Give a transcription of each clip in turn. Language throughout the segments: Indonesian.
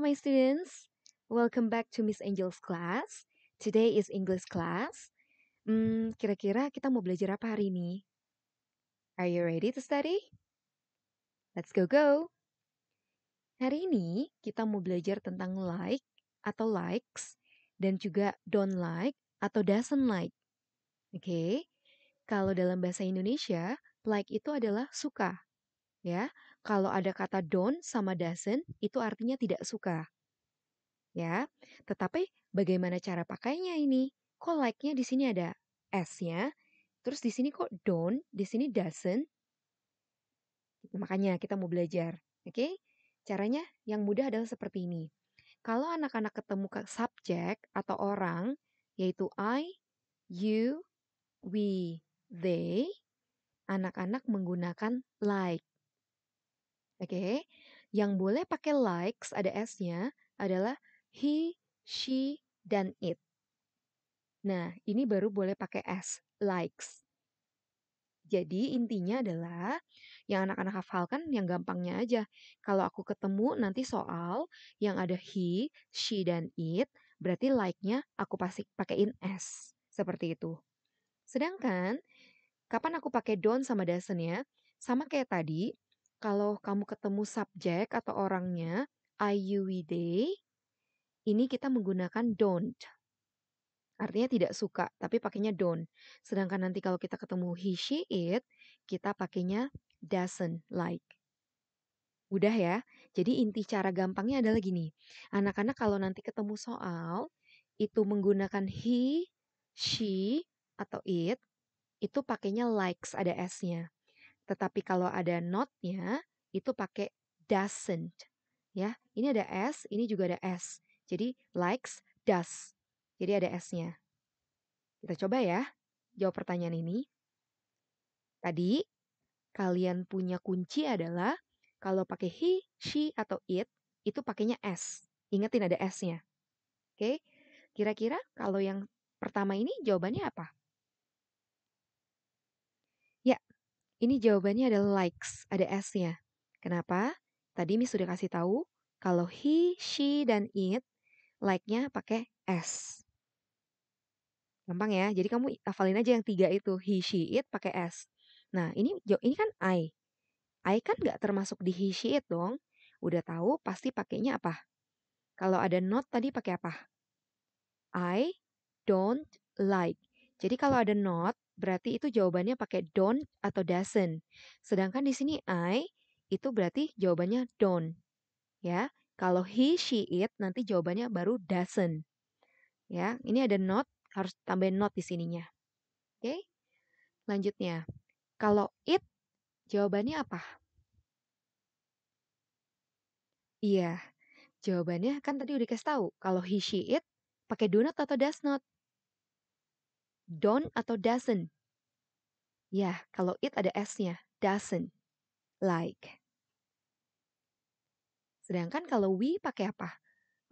my students. Welcome back to Miss Angel's class. Today is English class. Hmm, kira-kira kita mau belajar apa hari ini? Are you ready to study? Let's go go. Hari ini kita mau belajar tentang like atau likes dan juga don't like atau doesn't like. Oke. Okay? Kalau dalam bahasa Indonesia, like itu adalah suka. Ya. Kalau ada kata don sama doesn't, itu artinya tidak suka. Ya, tetapi bagaimana cara pakainya ini? Kok like-nya di sini ada s-nya, terus di sini kok don, di sini doesn't. Makanya kita mau belajar, oke? Okay? Caranya yang mudah adalah seperti ini. Kalau anak-anak ketemu ke subjek atau orang, yaitu I, you, we, they, anak-anak menggunakan like. Oke. Okay? Yang boleh pakai likes ada s-nya adalah he, she, dan it. Nah, ini baru boleh pakai s, likes. Jadi intinya adalah yang anak-anak hafalkan yang gampangnya aja. Kalau aku ketemu nanti soal yang ada he, she, dan it, berarti like-nya aku pasti pakaiin s. Seperti itu. Sedangkan kapan aku pakai don sama doesn't ya? Sama kayak tadi, kalau kamu ketemu subjek atau orangnya, I, you, we, they, ini kita menggunakan don't. Artinya tidak suka, tapi pakainya don't. Sedangkan nanti kalau kita ketemu he, she, it, kita pakainya doesn't like. Udah ya, jadi inti cara gampangnya adalah gini. Anak-anak kalau nanti ketemu soal, itu menggunakan he, she, atau it, itu pakainya likes, ada S-nya. Tetapi kalau ada notnya itu pakai doesn't. Ya, ini ada s, ini juga ada s. Jadi likes does. Jadi ada s-nya. Kita coba ya jawab pertanyaan ini. Tadi kalian punya kunci adalah kalau pakai he, she atau it itu pakainya s. Ingetin ada s-nya. Oke. Kira-kira kalau yang pertama ini jawabannya apa? Ini jawabannya ada likes, ada S-nya. Kenapa? Tadi Miss sudah kasih tahu kalau he, she, dan it like-nya pakai S. Gampang ya. Jadi kamu hafalin aja yang tiga itu. He, she, it pakai S. Nah, ini ini kan I. I kan nggak termasuk di he, she, it dong. Udah tahu pasti pakainya apa? Kalau ada not tadi pakai apa? I don't like. Jadi kalau ada not, berarti itu jawabannya pakai don't atau doesn't. Sedangkan di sini I itu berarti jawabannya don't. Ya, kalau he she it nanti jawabannya baru doesn't. Ya, ini ada not harus tambahin not di sininya. Oke. Okay? Lanjutnya. Kalau it jawabannya apa? Iya. Jawabannya kan tadi udah dikasih tahu kalau he she it pakai do not atau does not. Don't atau doesn't? Ya, kalau it ada S-nya. Doesn't. Like. Sedangkan kalau we pakai apa?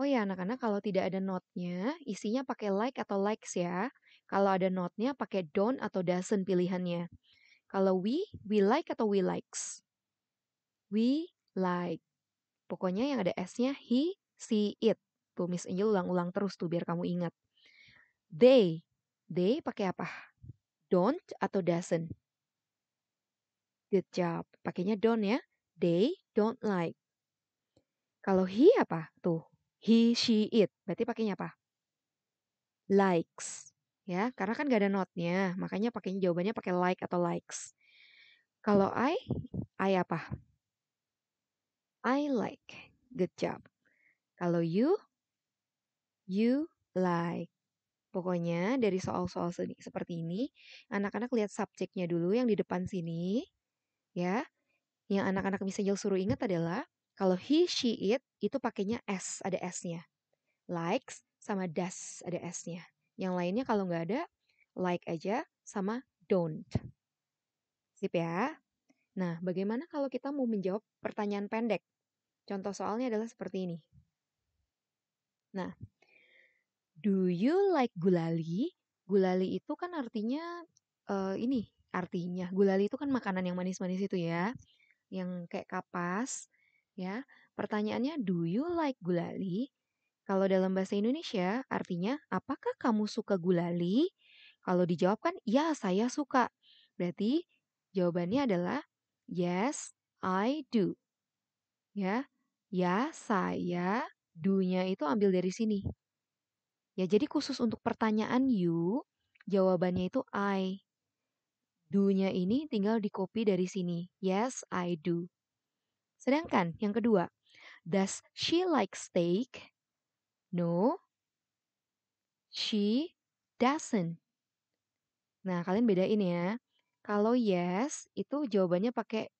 Oh ya, anak-anak kalau tidak ada notnya, isinya pakai like atau likes ya. Kalau ada notnya, pakai don't atau doesn't pilihannya. Kalau we, we like atau we likes? We like. Pokoknya yang ada S-nya, he, see it. Tuh, Miss Angel ulang-ulang terus tuh biar kamu ingat. They, They pakai apa? Don't atau doesn't? Good job. Pakainya don't ya. They don't like. Kalau he apa? Tuh. He, she, it. Berarti pakainya apa? Likes. Ya, karena kan gak ada notnya. Makanya pakainya jawabannya pakai like atau likes. Kalau I, I apa? I like. Good job. Kalau you, you like. Pokoknya dari soal-soal seperti ini, anak-anak lihat subjeknya dulu yang di depan sini. Ya. Yang anak-anak bisa jauh suruh ingat adalah kalau he, she, it itu pakainya s, ada s-nya. Likes sama does ada s-nya. Yang lainnya kalau nggak ada like aja sama don't. Sip ya. Nah, bagaimana kalau kita mau menjawab pertanyaan pendek? Contoh soalnya adalah seperti ini. Nah, Do you like gulali? Gulali itu kan artinya uh, ini, artinya gulali itu kan makanan yang manis-manis itu ya, yang kayak kapas ya. Pertanyaannya do you like gulali? Kalau dalam bahasa Indonesia artinya apakah kamu suka gulali? Kalau dijawabkan ya saya suka. Berarti jawabannya adalah yes I do. Ya, ya saya do-nya itu ambil dari sini. Ya, jadi khusus untuk pertanyaan you, jawabannya itu I. Do-nya ini tinggal di copy dari sini. Yes, I do. Sedangkan yang kedua, does she like steak? No. She doesn't. Nah, kalian bedain ya. Kalau yes, itu jawabannya pakai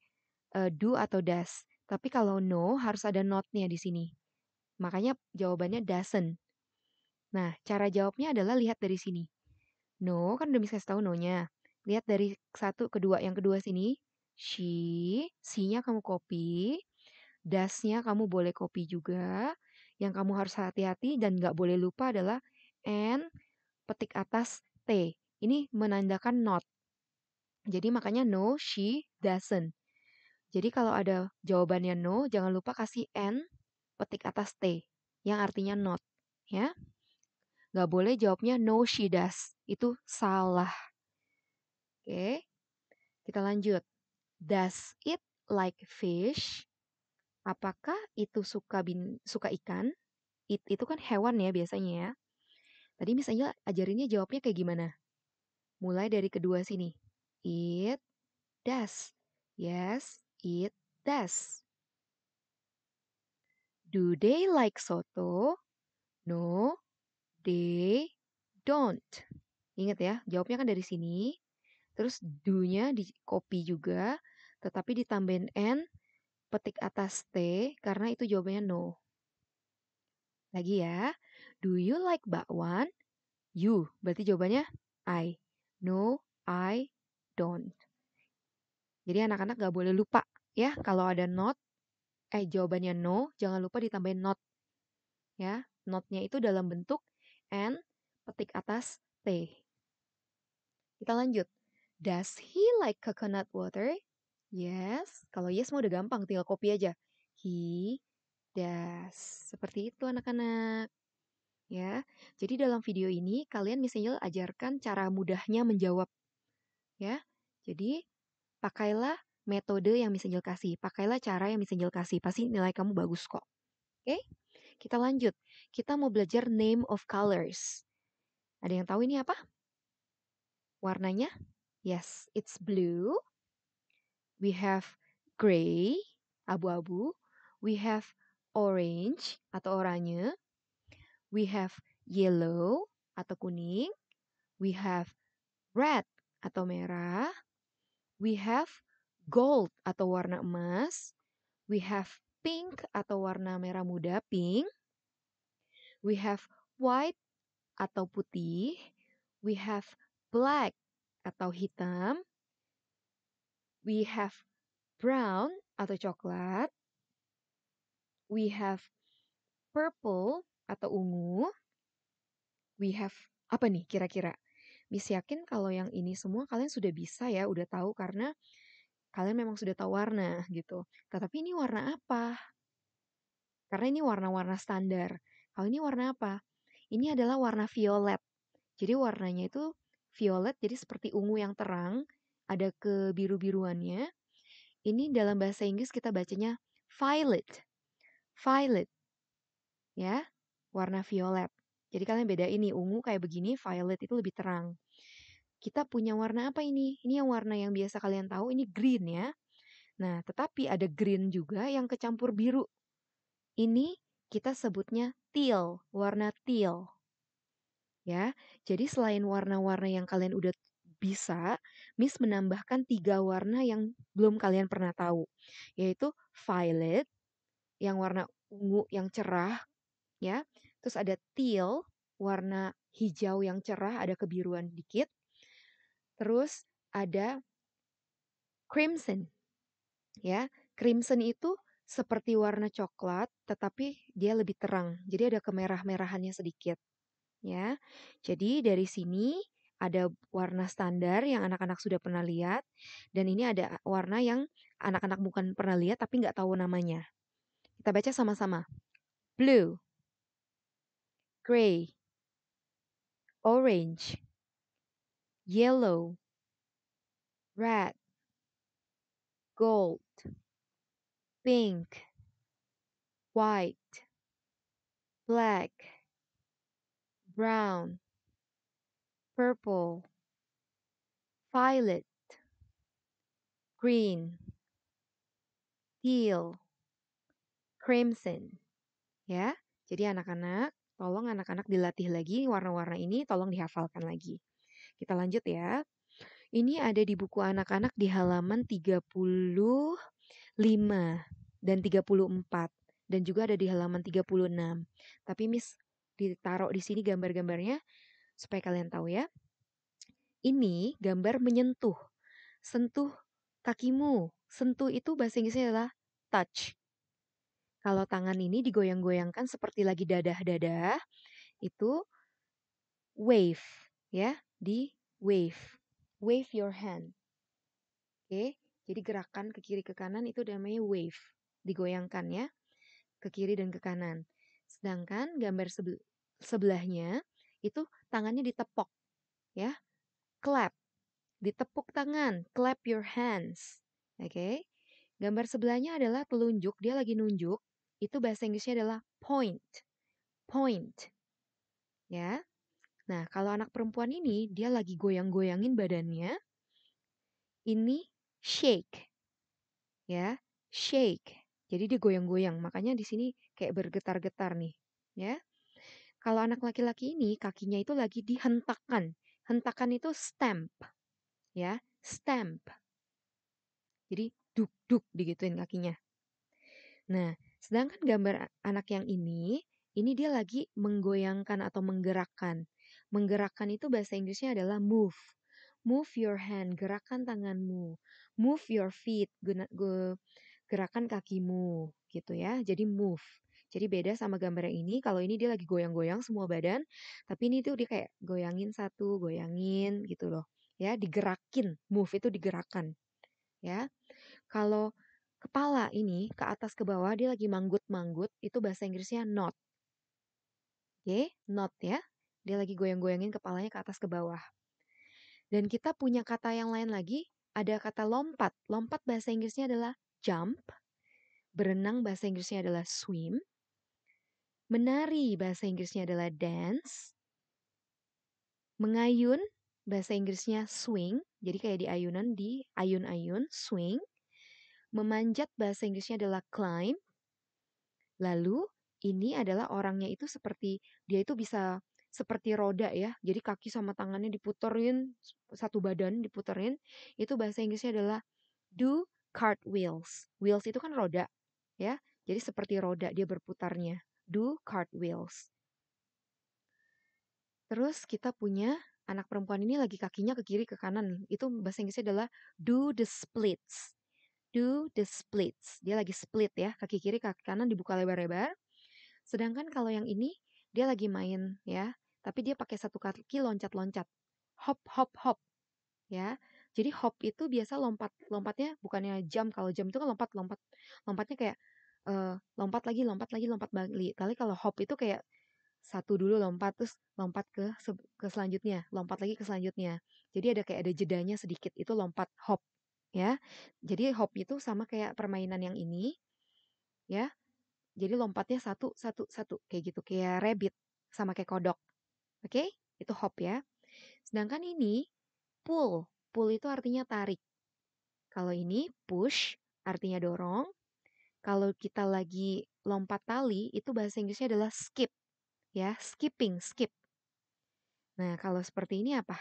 uh, do atau does. Tapi kalau no, harus ada not-nya di sini. Makanya jawabannya doesn't. Nah, cara jawabnya adalah lihat dari sini. No, kan udah bisa kasih tahu no-nya. Lihat dari satu ke dua. Yang kedua sini, she, si-nya kamu copy, dasnya kamu boleh copy juga. Yang kamu harus hati-hati dan nggak boleh lupa adalah n petik atas t. Ini menandakan not. Jadi makanya no, she doesn't. Jadi kalau ada jawabannya no, jangan lupa kasih n petik atas t yang artinya not, ya. Gak boleh jawabnya no she does. Itu salah. Oke. Kita lanjut. Does it like fish? Apakah itu suka bin, suka ikan? It itu kan hewan ya biasanya ya. Tadi misalnya ajarinnya jawabnya kayak gimana? Mulai dari kedua sini. It does. Yes, it does. Do they like soto? No, They don't. Ingat ya, jawabnya kan dari sini. Terus do-nya di copy juga, tetapi ditambahin n, petik atas t, karena itu jawabannya no. Lagi ya, do you like bakwan? You, berarti jawabannya I. No, I don't. Jadi anak-anak gak boleh lupa ya kalau ada not, eh jawabannya no, jangan lupa ditambahin not. Ya, notnya itu dalam bentuk N, petik atas T. Kita lanjut. Does he like coconut water? Yes. Kalau yes mau udah gampang, tinggal copy aja. He does. Seperti itu anak-anak. Ya. Jadi dalam video ini kalian misalnya ajarkan cara mudahnya menjawab. Ya. Jadi pakailah metode yang misalnya kasih, pakailah cara yang misalnya kasih. Pasti nilai kamu bagus kok. Oke? Okay? Kita lanjut. Kita mau belajar name of colors. Ada yang tahu ini apa? Warnanya? Yes, it's blue. We have gray, abu-abu. We have orange atau oranye. We have yellow atau kuning. We have red atau merah. We have gold atau warna emas. We have pink atau warna merah muda, pink. We have white atau putih. We have black atau hitam. We have brown atau coklat. We have purple atau ungu. We have apa nih kira-kira? Miss yakin kalau yang ini semua kalian sudah bisa ya, udah tahu karena kalian memang sudah tahu warna gitu. Tetapi ini warna apa? Karena ini warna-warna standar. Kalau ini warna apa? Ini adalah warna violet. Jadi warnanya itu violet, jadi seperti ungu yang terang, ada kebiru-biruannya. Ini dalam bahasa Inggris kita bacanya violet. Violet. Ya, warna violet. Jadi kalian beda ini ungu kayak begini, violet itu lebih terang kita punya warna apa ini? Ini yang warna yang biasa kalian tahu, ini green ya. Nah, tetapi ada green juga yang kecampur biru. Ini kita sebutnya teal, warna teal. Ya, jadi selain warna-warna yang kalian udah bisa, Miss menambahkan tiga warna yang belum kalian pernah tahu, yaitu violet, yang warna ungu yang cerah, ya. Terus ada teal, warna hijau yang cerah, ada kebiruan dikit. Terus ada crimson. Ya, crimson itu seperti warna coklat tetapi dia lebih terang. Jadi ada kemerah-merahannya sedikit. Ya. Jadi dari sini ada warna standar yang anak-anak sudah pernah lihat dan ini ada warna yang anak-anak bukan pernah lihat tapi nggak tahu namanya. Kita baca sama-sama. Blue, gray, orange, yellow, red, gold, pink, white, black, brown, purple, violet, green, teal, crimson. Ya, jadi anak-anak, tolong anak-anak dilatih lagi warna-warna ini, tolong dihafalkan lagi. Kita lanjut ya. Ini ada di buku anak-anak di halaman 35 dan 34 dan juga ada di halaman 36. Tapi Miss ditaruh di sini gambar-gambarnya supaya kalian tahu ya. Ini gambar menyentuh. Sentuh kakimu. Sentuh itu bahasa Inggrisnya adalah touch. Kalau tangan ini digoyang-goyangkan seperti lagi dadah-dadah, itu wave ya di wave. Wave your hand. Oke, jadi gerakan ke kiri ke kanan itu namanya wave. Digoyangkan ya, ke kiri dan ke kanan. Sedangkan gambar sebelahnya itu tangannya ditepok. Ya, clap. Ditepuk tangan, clap your hands. Oke. Gambar sebelahnya adalah telunjuk, dia lagi nunjuk. Itu bahasa Inggrisnya adalah point. Point. Ya. Nah, kalau anak perempuan ini dia lagi goyang-goyangin badannya, ini shake. Ya, shake. Jadi dia goyang-goyang, makanya di sini kayak bergetar-getar nih, ya. Kalau anak laki-laki ini kakinya itu lagi dihentakkan. Hentakan itu stamp. Ya, stamp. Jadi duk-duk digituin kakinya. Nah, sedangkan gambar anak yang ini, ini dia lagi menggoyangkan atau menggerakkan. Menggerakkan itu bahasa Inggrisnya adalah move. Move your hand, gerakan tanganmu. Move your feet, gerakan kakimu gitu ya. Jadi move. Jadi beda sama gambar yang ini. Kalau ini dia lagi goyang-goyang semua badan, tapi ini tuh dia kayak goyangin satu, goyangin gitu loh. Ya, digerakin. Move itu digerakkan. Ya. Kalau kepala ini ke atas ke bawah dia lagi manggut-manggut, itu bahasa Inggrisnya not. Oke, okay? not ya. Dia lagi goyang-goyangin kepalanya ke atas ke bawah. Dan kita punya kata yang lain lagi, ada kata lompat. Lompat bahasa Inggrisnya adalah jump. Berenang bahasa Inggrisnya adalah swim. Menari bahasa Inggrisnya adalah dance. Mengayun bahasa Inggrisnya swing. Jadi kayak di ayunan di ayun-ayun swing. Memanjat bahasa Inggrisnya adalah climb. Lalu ini adalah orangnya itu seperti dia itu bisa seperti roda ya. Jadi kaki sama tangannya diputerin satu badan diputerin. Itu bahasa Inggrisnya adalah do cartwheels. Wheels itu kan roda ya. Jadi seperti roda dia berputarnya. Do cartwheels. Terus kita punya anak perempuan ini lagi kakinya ke kiri ke kanan. Itu bahasa Inggrisnya adalah do the splits. Do the splits. Dia lagi split ya, kaki kiri kaki kanan dibuka lebar-lebar. Sedangkan kalau yang ini dia lagi main ya tapi dia pakai satu kaki loncat-loncat. Hop hop hop. Ya. Jadi hop itu biasa lompat lompatnya bukannya jam kalau jam itu kan lompat lompat lompatnya kayak uh, lompat lagi lompat lagi lompat balik. Tapi kalau hop itu kayak satu dulu lompat terus lompat ke ke selanjutnya, lompat lagi ke selanjutnya. Jadi ada kayak ada jedanya sedikit itu lompat hop ya. Jadi hop itu sama kayak permainan yang ini ya. Jadi lompatnya satu satu satu kayak gitu kayak rabbit sama kayak kodok Oke, okay? itu hop ya. Sedangkan ini pull. Pull itu artinya tarik. Kalau ini push, artinya dorong. Kalau kita lagi lompat tali, itu bahasa Inggrisnya adalah skip. Ya, skipping, skip. Nah, kalau seperti ini apa?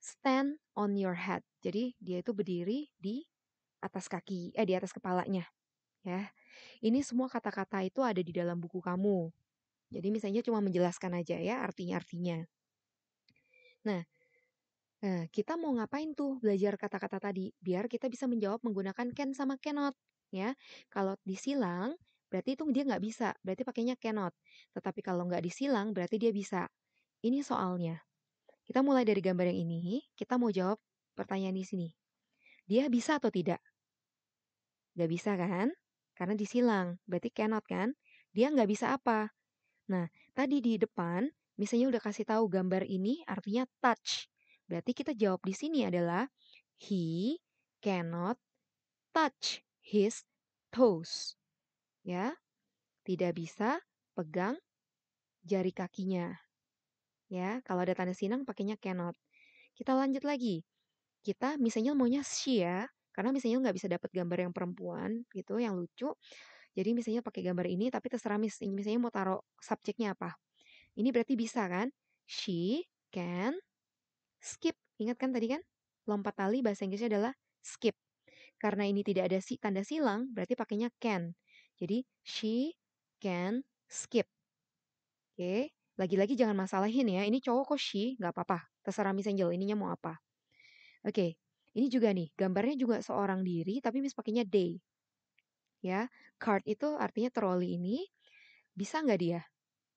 Stand on your head. Jadi dia itu berdiri di atas kaki, eh di atas kepalanya. Ya. Ini semua kata-kata itu ada di dalam buku kamu. Jadi misalnya cuma menjelaskan aja ya artinya-artinya. Nah, eh, kita mau ngapain tuh belajar kata-kata tadi? Biar kita bisa menjawab menggunakan can sama cannot. Ya, kalau disilang berarti itu dia nggak bisa, berarti pakainya cannot. Tetapi kalau nggak disilang berarti dia bisa. Ini soalnya. Kita mulai dari gambar yang ini, kita mau jawab pertanyaan di sini. Dia bisa atau tidak? Nggak bisa kan? Karena disilang, berarti cannot kan? Dia nggak bisa apa? Nah, tadi di depan misalnya udah kasih tahu gambar ini artinya touch. Berarti kita jawab di sini adalah he cannot touch his toes. Ya. Tidak bisa pegang jari kakinya. Ya, kalau ada tanda sinang pakainya cannot. Kita lanjut lagi. Kita misalnya maunya she ya, karena misalnya nggak bisa dapat gambar yang perempuan gitu, yang lucu. Jadi misalnya pakai gambar ini tapi terserah mis, misalnya mau taruh subjeknya apa. Ini berarti bisa kan? She can skip. Ingat kan tadi kan? Lompat tali bahasa Inggrisnya adalah skip. Karena ini tidak ada si, tanda silang, berarti pakainya can. Jadi she can skip. Oke, lagi-lagi jangan masalahin ya. Ini cowok kok she, nggak apa-apa. Terserah Miss Angel, ininya mau apa. Oke, ini juga nih, gambarnya juga seorang diri, tapi Miss pakainya day ya. Cart itu artinya troli ini bisa nggak dia?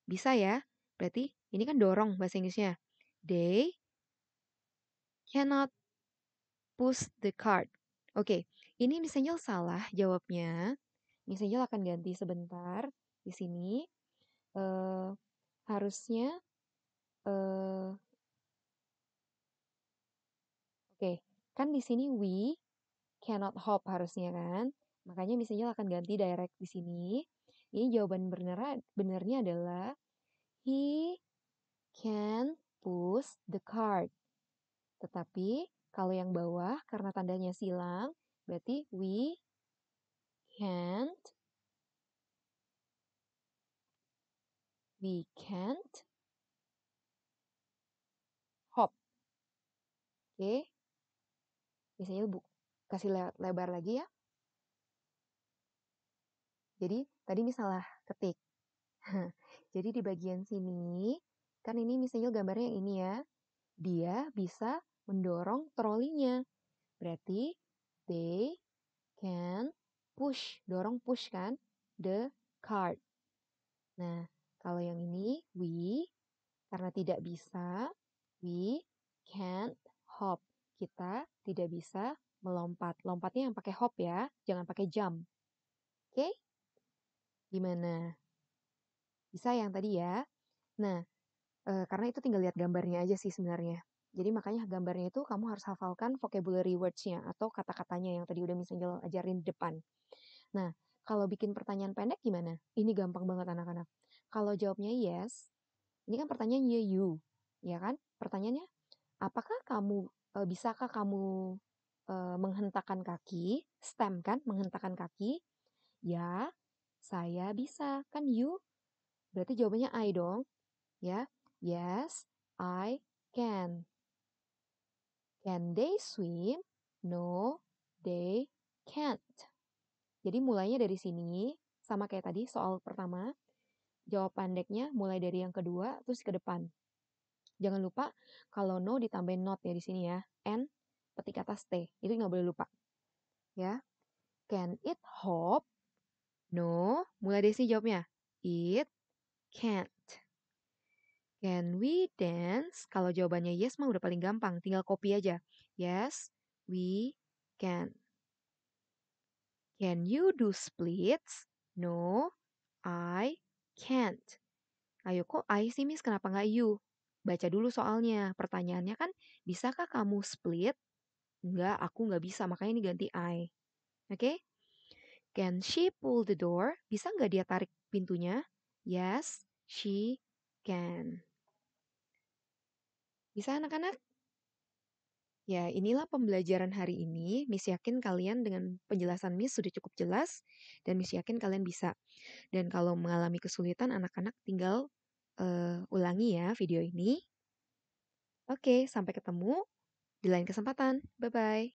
Bisa ya. Berarti ini kan dorong bahasa Inggrisnya. They cannot push the cart. Oke, okay. ini misalnya salah jawabnya. Miss Angel akan ganti sebentar di sini. Uh, harusnya uh, Oke, okay. kan di sini we cannot hop harusnya kan? Makanya Miss Angel akan ganti direct di sini. Ini jawaban bener benernya adalah he can push the cart. Tetapi kalau yang bawah karena tandanya silang, berarti we can't we can't hop. Oke. Okay. Misalnya bu kasih lebar lagi ya. Jadi tadi ini salah ketik. Jadi di bagian sini, kan ini misalnya gambarnya yang ini ya, dia bisa mendorong trolinya. Berarti they can push, dorong push kan, the cart. Nah, kalau yang ini we, karena tidak bisa, we can't hop. Kita tidak bisa melompat. Lompatnya yang pakai hop ya, jangan pakai jump. Oke? Okay? Gimana? Bisa yang tadi ya? Nah, e, karena itu tinggal lihat gambarnya aja sih sebenarnya. Jadi makanya gambarnya itu kamu harus hafalkan vocabulary words-nya atau kata-katanya yang tadi udah misalnya ajarin di depan. Nah, kalau bikin pertanyaan pendek gimana? Ini gampang banget anak-anak. Kalau jawabnya yes, ini kan pertanyaan you, you ya kan? Pertanyaannya, apakah kamu, e, bisakah kamu e, menghentakkan kaki? Stem kan, menghentakkan kaki. Ya, saya bisa, kan you? Berarti jawabannya I dong. Ya, yes, I can. Can they swim? No, they can't. Jadi mulainya dari sini, sama kayak tadi soal pertama. Jawab pendeknya mulai dari yang kedua, terus ke depan. Jangan lupa kalau no ditambahin not ya di sini ya. n petik atas T, itu nggak boleh lupa. Ya, Can it hop? No, mulai dari sini jawabnya, it can't. Can we dance? Kalau jawabannya yes mah udah paling gampang, tinggal copy aja. Yes, we can. Can you do splits? No, I can't. Ayo kok I sih miss, kenapa nggak you? Baca dulu soalnya, pertanyaannya kan, bisakah kamu split? Enggak, aku nggak bisa, makanya ini ganti I. Oke? Okay? Can she pull the door? Bisa nggak dia tarik pintunya? Yes, she can. Bisa anak-anak? Ya, inilah pembelajaran hari ini. Miss yakin kalian dengan penjelasan Miss sudah cukup jelas dan Miss yakin kalian bisa. Dan kalau mengalami kesulitan anak-anak tinggal uh, ulangi ya video ini. Oke, sampai ketemu di lain kesempatan. Bye-bye.